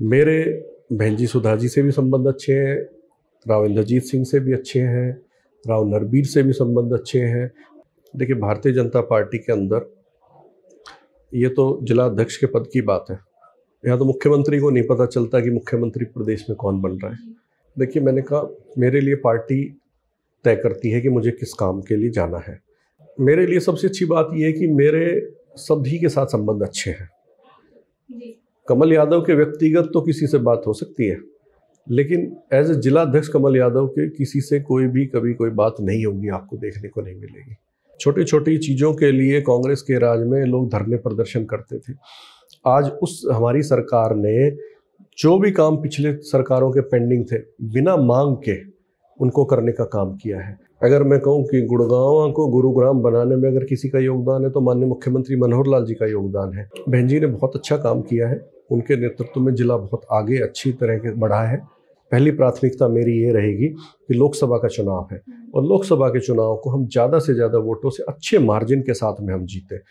मेरे बहन जी सुधा जी से भी संबंध अच्छे हैं राव इंद्रजीत सिंह से भी अच्छे हैं राव नरबीर से भी संबंध अच्छे हैं देखिए भारतीय जनता पार्टी के अंदर ये तो जिला अध्यक्ष के पद की बात है यहाँ तो मुख्यमंत्री को नहीं पता चलता कि मुख्यमंत्री प्रदेश में कौन बन रहा है देखिए मैंने कहा मेरे लिए पार्टी तय करती है कि मुझे किस काम के लिए जाना है मेरे लिए सबसे अच्छी बात यह है कि मेरे सभी के साथ संबंध अच्छे हैं कमल यादव के व्यक्तिगत तो किसी से बात हो सकती है लेकिन एज ए जिलाध्यक्ष कमल यादव के किसी से कोई भी कभी कोई बात नहीं होगी आपको देखने को नहीं मिलेगी छोटी छोटी चीज़ों के लिए कांग्रेस के राज में लोग धरने प्रदर्शन करते थे आज उस हमारी सरकार ने जो भी काम पिछले सरकारों के पेंडिंग थे बिना मांग के उनको करने का काम किया है अगर मैं कहूँ कि गुड़गांव को गुरुग्राम बनाने में अगर किसी का योगदान है तो माननीय मुख्यमंत्री मनोहर लाल जी का योगदान है बहन जी ने बहुत अच्छा काम किया है उनके नेतृत्व में जिला बहुत आगे अच्छी तरह के बढ़ा है पहली प्राथमिकता मेरी ये रहेगी कि लोकसभा का चुनाव है और लोकसभा के चुनाव को हम ज़्यादा से ज़्यादा वोटों से अच्छे मार्जिन के साथ में हम जीते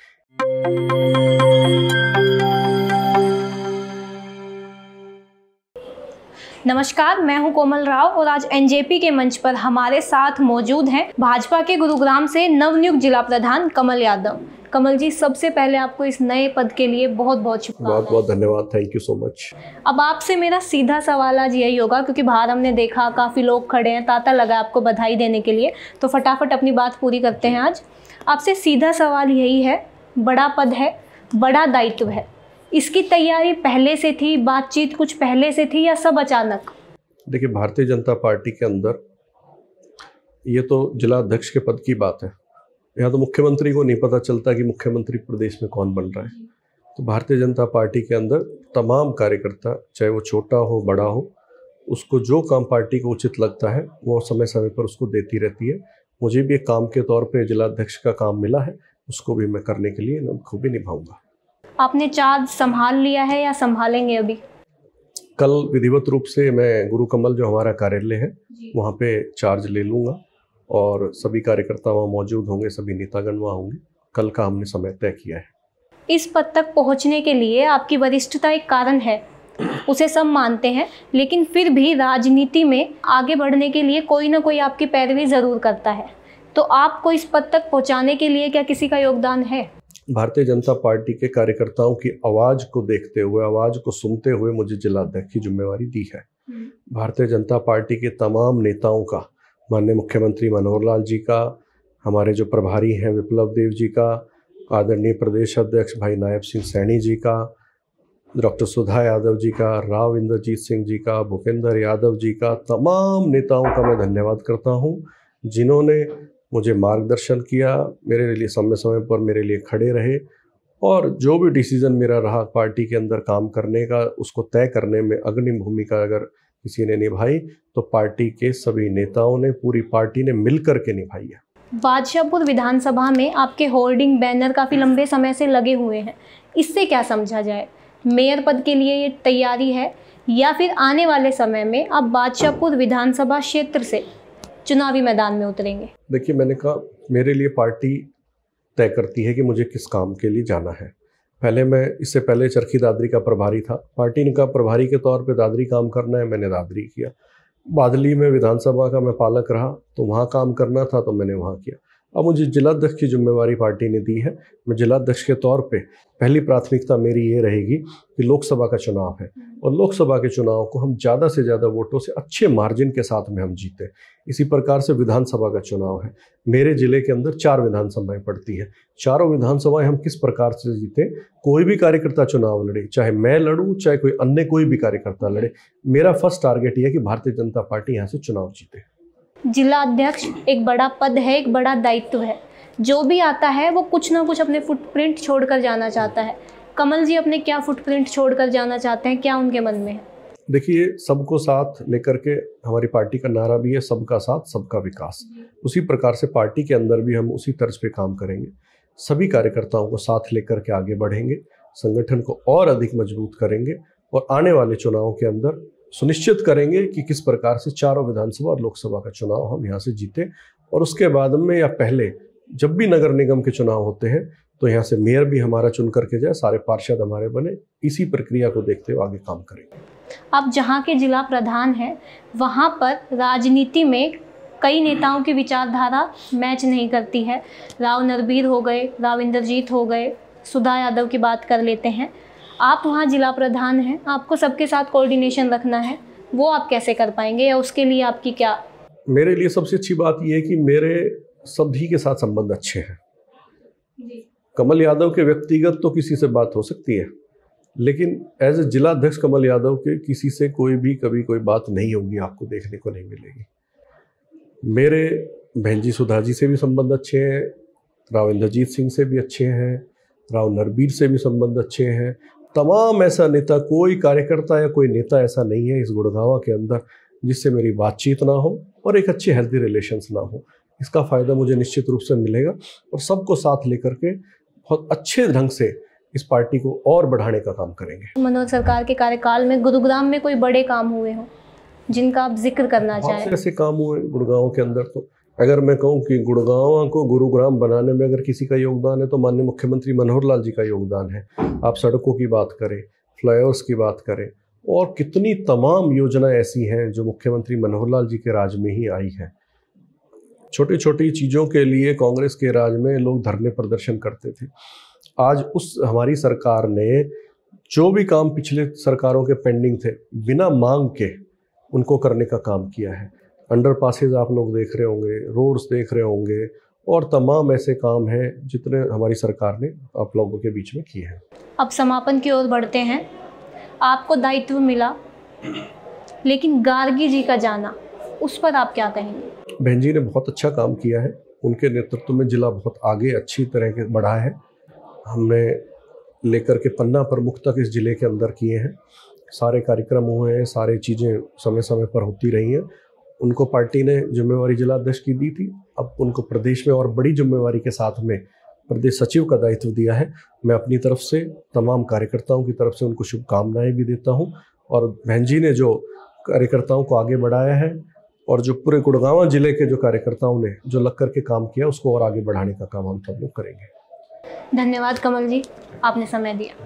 नमस्कार मैं हूं कोमल राव और आज एनजेपी के मंच पर हमारे साथ मौजूद हैं भाजपा के गुरुग्राम से नवनियुक्त जिला प्रधान कमल यादव कमल जी सबसे पहले आपको इस नए पद के लिए बहुत बहुत शुक्रिया बहुत बहुत धन्यवाद थैंक यू सो मच अब आपसे मेरा सीधा सवाल आज यही होगा क्योंकि बाहर हमने देखा काफ़ी लोग खड़े हैं ताता लगा आपको बधाई देने के लिए तो फटाफट अपनी बात पूरी करते हैं आज आपसे सीधा सवाल यही है बड़ा पद है बड़ा दायित्व है इसकी तैयारी पहले से थी बातचीत कुछ पहले से थी या सब अचानक देखिए भारतीय जनता पार्टी के अंदर ये तो जिला अध्यक्ष के पद की बात है यहाँ तो मुख्यमंत्री को नहीं पता चलता कि मुख्यमंत्री प्रदेश में कौन बन रहा है तो भारतीय जनता पार्टी के अंदर तमाम कार्यकर्ता चाहे वो छोटा हो बड़ा हो उसको जो काम पार्टी को उचित लगता है वो समय समय पर उसको देती रहती है मुझे भी एक काम के तौर पर जिलाध्यक्ष का काम मिला है उसको भी मैं करने के लिए खूबी निभाऊंगा आपने चार्ज संभाल लिया है या संभालेंगे अभी कल विधिवत रूप से मैं गुरु कमल जो हमारा कार्यालय है वहाँ पे चार्ज ले लूंगा और सभी कार्यकर्ता वहाँ मौजूद होंगे सभी नेतागण वहाँ होंगे कल का हमने समय तय किया है इस पद तक पहुँचने के लिए आपकी वरिष्ठता एक कारण है उसे सब मानते हैं लेकिन फिर भी राजनीति में आगे बढ़ने के लिए कोई ना कोई आपकी पैरवी ज़रूर करता है तो आपको इस पद तक पहुँचाने के लिए क्या किसी का योगदान है भारतीय जनता पार्टी के कार्यकर्ताओं की आवाज़ को देखते हुए आवाज़ को सुनते हुए मुझे जिलाध्यक्ष की जिम्मेवारी दी है हम्म। भारतीय जनता पार्टी के तमाम नेताओं का माननीय मुख्यमंत्री मनोहर लाल जी का हमारे जो प्रभारी हैं विप्लव देव जी का आदरणीय प्रदेश अध्यक्ष भाई नायब सिंह सैनी जी का डॉक्टर सुधा यादव जी का राव इंद्रजीत सिंह जी का भूपेंद्र यादव जी का तमाम नेताओं का मैं धन्यवाद करता हूँ जिन्होंने मुझे मार्गदर्शन किया मेरे लिए समय समय पर मेरे लिए खड़े रहे और जो भी डिसीज़न मेरा रहा पार्टी के अंदर काम करने का उसको तय करने में अग्निम भूमिका अगर किसी ने निभाई तो पार्टी के सभी नेताओं ने पूरी पार्टी ने मिल के निभाई है बादशाहपुर विधानसभा में आपके होर्डिंग बैनर काफ़ी लंबे समय से लगे हुए हैं इससे क्या समझा जाए मेयर पद के लिए ये तैयारी है या फिर आने वाले समय में आप बादशाहपुर विधानसभा क्षेत्र से चुनावी मैदान में उतरेंगे देखिए मैंने कहा मेरे लिए पार्टी तय करती है कि मुझे किस काम के लिए जाना है पहले मैं इससे पहले चरखी दादरी का प्रभारी था पार्टी ने कहा प्रभारी के तौर पर दादरी काम करना है मैंने दादरी किया बादली में विधानसभा का मैं पालक रहा तो वहाँ काम करना था तो मैंने वहाँ किया अब मुझे जिलाध्यक्ष की जिम्मेवारी पार्टी ने दी है मैं जिलाध्यक्ष के तौर पे पहली प्राथमिकता मेरी ये रहेगी कि लोकसभा का चुनाव है और लोकसभा के चुनाव को हम ज़्यादा से ज़्यादा वोटों से अच्छे मार्जिन के साथ में हम जीते इसी प्रकार से विधानसभा का चुनाव है मेरे ज़िले के अंदर चार विधानसभाएं पड़ती हैं चारों विधानसभाएं हम किस प्रकार से जीते कोई भी कार्यकर्ता चुनाव लड़े चाहे मैं लड़ूँ चाहे कोई अन्य कोई भी कार्यकर्ता लड़े मेरा फर्स्ट टारगेट यह है कि भारतीय जनता पार्टी यहाँ से चुनाव जीते जिला अध्यक्ष एक बड़ा पद है एक बड़ा दायित्व है जो भी आता है वो कुछ ना कुछ अपने फुटप्रिंट छोड़कर जाना चाहता है कमल जी अपने क्या फुटप्रिंट छोड़कर जाना चाहते हैं क्या उनके मन में है देखिए सबको साथ लेकर के हमारी पार्टी का नारा भी है सबका साथ सबका विकास उसी प्रकार से पार्टी के अंदर भी हम उसी तर्ज पे काम करेंगे सभी कार्यकर्ताओं को साथ लेकर के आगे बढ़ेंगे संगठन को और अधिक मजबूत करेंगे और आने वाले चुनावों के अंदर सुनिश्चित करेंगे कि किस प्रकार से चारों विधानसभा और लोकसभा का चुनाव हम यहाँ से जीते और उसके बाद में या पहले जब भी नगर निगम के चुनाव होते हैं तो यहाँ से मेयर भी हमारा चुन करके जाए सारे पार्षद हमारे बने इसी प्रक्रिया को देखते हुए आगे काम करेंगे अब जहाँ के जिला प्रधान हैं वहाँ पर राजनीति में कई नेताओं की विचारधारा मैच नहीं करती है राव नरबीर हो गए राव इंद्रजीत हो गए सुधा यादव की बात कर लेते हैं आप वहाँ जिला प्रधान हैं आपको सबके साथ कोऑर्डिनेशन रखना है वो आप कैसे कर पाएंगे या उसके लिए आपकी क्या मेरे लिए सबसे अच्छी बात यह है कि मेरे सभी के साथ संबंध अच्छे हैं कमल यादव के व्यक्तिगत तो किसी से बात हो सकती है लेकिन एज ए जिला अध्यक्ष कमल यादव के किसी से कोई भी कभी कोई बात नहीं होगी आपको देखने को नहीं मिलेगी मेरे बहन जी सुधा जी से भी संबंध अच्छे हैं राव इंद्रजीत सिंह से भी अच्छे हैं राव नरबीर से भी संबंध अच्छे हैं तमाम ऐसा नेता कोई कार्यकर्ता या कोई नेता ऐसा नहीं है इस गुड़गावा के अंदर जिससे मेरी बातचीत ना हो और एक अच्छे हेल्दी रिलेशंस ना हो इसका फ़ायदा मुझे निश्चित रूप से मिलेगा और सबको साथ लेकर के बहुत अच्छे ढंग से इस पार्टी को और बढ़ाने का काम करेंगे मनोज सरकार के कार्यकाल में गुरुग्राम में कोई बड़े काम हुए हों जिनका आप जिक्र करना चाहें ऐसे काम हुए गुड़गांव के अंदर तो अगर मैं कहूँ कि गुड़गांव को गुरुग्राम बनाने में अगर किसी का योगदान है तो माननीय मुख्यमंत्री मनोहर लाल जी का योगदान है आप सड़कों की बात करें फ्लाईओवर्स की बात करें और कितनी तमाम योजनाएं ऐसी हैं जो मुख्यमंत्री मनोहर लाल जी के राज में ही आई है छोटी छोटी चीज़ों के लिए कांग्रेस के राज में लोग धरने प्रदर्शन करते थे आज उस हमारी सरकार ने जो भी काम पिछले सरकारों के पेंडिंग थे बिना मांग के उनको करने का काम किया है अंडर पासिस आप लोग देख रहे होंगे रोड्स देख रहे होंगे और तमाम ऐसे काम हैं जितने हमारी सरकार ने आप लोगों के बीच में किए हैं अब समापन की ओर बढ़ते हैं आपको दायित्व मिला लेकिन गार्गी जी का जाना उस पर आप क्या कहेंगे बहन जी ने बहुत अच्छा काम किया है उनके नेतृत्व में जिला बहुत आगे अच्छी तरह के बढ़ा है हमने लेकर के पन्ना प्रमुख तक इस ज़िले के अंदर किए हैं सारे कार्यक्रम हुए हैं सारे चीज़ें समय समय पर होती रही हैं उनको पार्टी ने जिम्मेवारी जिला अध्यक्ष की दी थी अब उनको प्रदेश में और बड़ी जिम्मेवारी के साथ में प्रदेश सचिव का दायित्व दिया है मैं अपनी तरफ से तमाम कार्यकर्ताओं की तरफ से उनको शुभकामनाएं भी देता हूं और बहन जी ने जो कार्यकर्ताओं को आगे बढ़ाया है और जो पूरे गुड़गावा जिले के जो कार्यकर्ताओं ने जो लग करके काम किया उसको और आगे बढ़ाने का काम हम सब लोग करेंगे धन्यवाद कमल जी आपने समय दिया